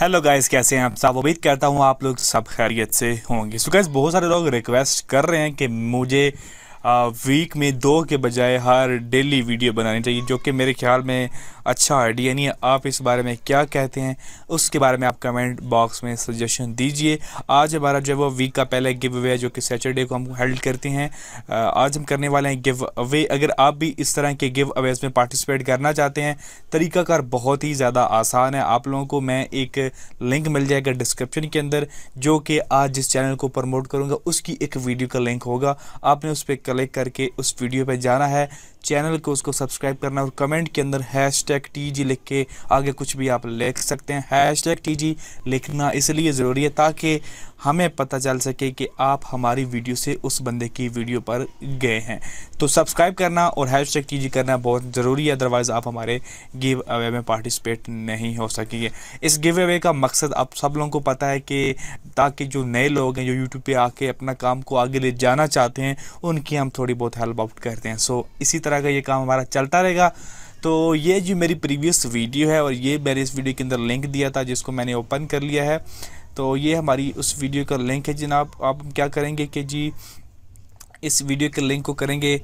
hello guys कैसे हैं आप साहब उम्मीद करता हूँ आप लोग सब खैरियत से होंगे सो so गाइस बहुत सारे लोग रिक्वेस्ट कर रहे हैं कि मुझे वीक में दो के बजाय हर डेली वीडियो बनानी चाहिए जो कि मेरे ख्याल में अच्छा आइडिया नहीं है आप इस बारे में क्या कहते हैं उसके बारे में आप कमेंट बॉक्स में सजेशन दीजिए आज हमारा जो है वो वीक का पहला गिव अवे है जो कि सैटरडे को हम हेल्ड करते हैं आज हम करने वाले हैं गिव अवे अगर आप भी इस तरह के गिव अवेज में पार्टिसिपेट करना चाहते हैं तरीकाकार बहुत ही ज़्यादा आसान है आप लोगों को मैं एक लिंक मिल जाएगा डिस्क्रिप्शन के अंदर जो कि आज जिस चैनल को प्रमोट करूँगा उसकी एक वीडियो का लिंक होगा आपने उस पर क्लिक करके उस वीडियो पे जाना है चैनल को उसको सब्सक्राइब करना और कमेंट के अंदर हैश टैग टी जी लिख के आगे कुछ भी आप लिख सकते हैं हैश टैग टी जी लिखना इसलिए ज़रूरी है ताकि हमें पता चल सके कि आप हमारी वीडियो से उस बंदे की वीडियो पर गए हैं तो सब्सक्राइब करना और हैश टैग टी जी करना बहुत ज़रूरी है अदरवाइज़ आप हमारे गिव अवे में पार्टिसिपेट नहीं हो सकेंगे इस गिव अवे का मकसद आप सब लोगों को पता है कि ताकि जो नए लोग हैं जो यूट्यूब पर आके अपना काम को आगे ले जाना चाहते हैं उनकी हम थोड़ी बहुत हेल्प आउट करते हैं सो so, इसी तरह का ये काम हमारा चलता रहेगा तो ये जो मेरी प्रीवियस वीडियो है और ये मैंने इस वीडियो के अंदर लिंक दिया था जिसको मैंने ओपन कर लिया है तो ये हमारी उस वीडियो का लिंक है जनाब आप क्या करेंगे कि जी इस वीडियो के लिंक को करेंगे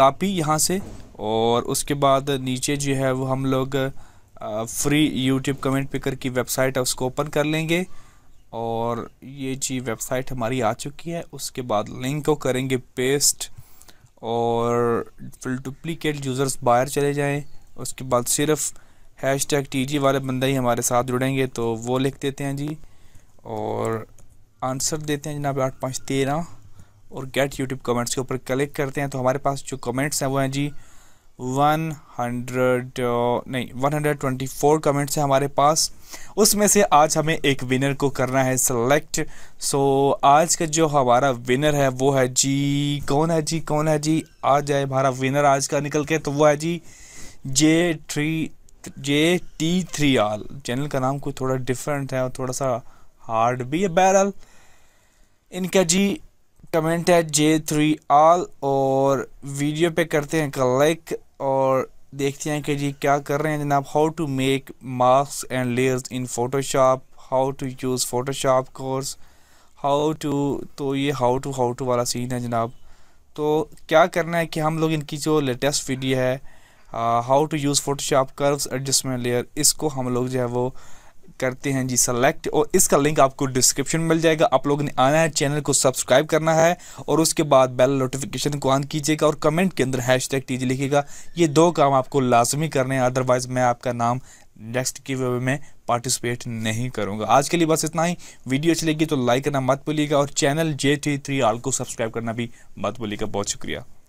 कापी यहाँ से और उसके बाद नीचे जो है वो हम लोग आ, फ्री यूट्यूब कमेंट पिकर की वेबसाइट है उसको ओपन कर लेंगे और ये जी वेबसाइट हमारी आ चुकी है उसके बाद लिंक को करेंगे पेस्ट और फिर डुप्लिकेट यूज़र्स बाहर चले जाएं उसके बाद सिर्फ हैश टैग टी वाले बंदा ही हमारे साथ जुड़ेंगे तो वो लिख देते हैं जी और आंसर देते हैं जनाब आठ पाँच तेरह और गेट यूट्यूब कमेंट्स के ऊपर क्लिक करते हैं तो हमारे पास जो कमेंट्स हैं वो हैं जी वन हंड्रेड नहीं one hundred twenty four comments हैं हमारे पास उसमें से आज हमें एक विनर को करना है सेलेक्ट सो so, आज का जो हमारा विनर है वो है जी कौन है जी कौन है जी आ जाए हमारा विनर आज का निकल के तो वो है जी J three J T three all channel का नाम कोई थोड़ा डिफरेंट है और थोड़ा सा हार्ड भी है बैरल इनका जी कमेंट है जे थ्री आल और वीडियो पे करते हैं क्लिक और देखते हैं कि जी क्या कर रहे हैं जनाब how to make masks and layers in Photoshop how to use Photoshop course how to तो ये हाउ टू हाउ टू वाला सीन है जनाब तो क्या करना है कि हम लोग इनकी जो लेटेस्ट वीडियो है how to use Photoshop curves adjustment layer इसको हम लोग जो है वो करते हैं जी सेलेक्ट और इसका लिंक आपको डिस्क्रिप्शन में मिल जाएगा आप लोगों ने आना है चैनल को सब्सक्राइब करना है और उसके बाद बेल नोटिफिकेशन को ऑन कीजिएगा और कमेंट के अंदर हैश टैग टीजिए लिखेगा ये दो काम आपको लाजमी करने हैं अदरवाइज़ मैं आपका नाम नेक्स्ट की वे में पार्टिसिपेट नहीं करूंगा आज के लिए बस इतना ही वीडियो अच्छी लगी तो लाइक करना मत भूलिएगा और channel J three three all को सब्सक्राइब करना भी मत भूलिएगा बहुत शुक्रिया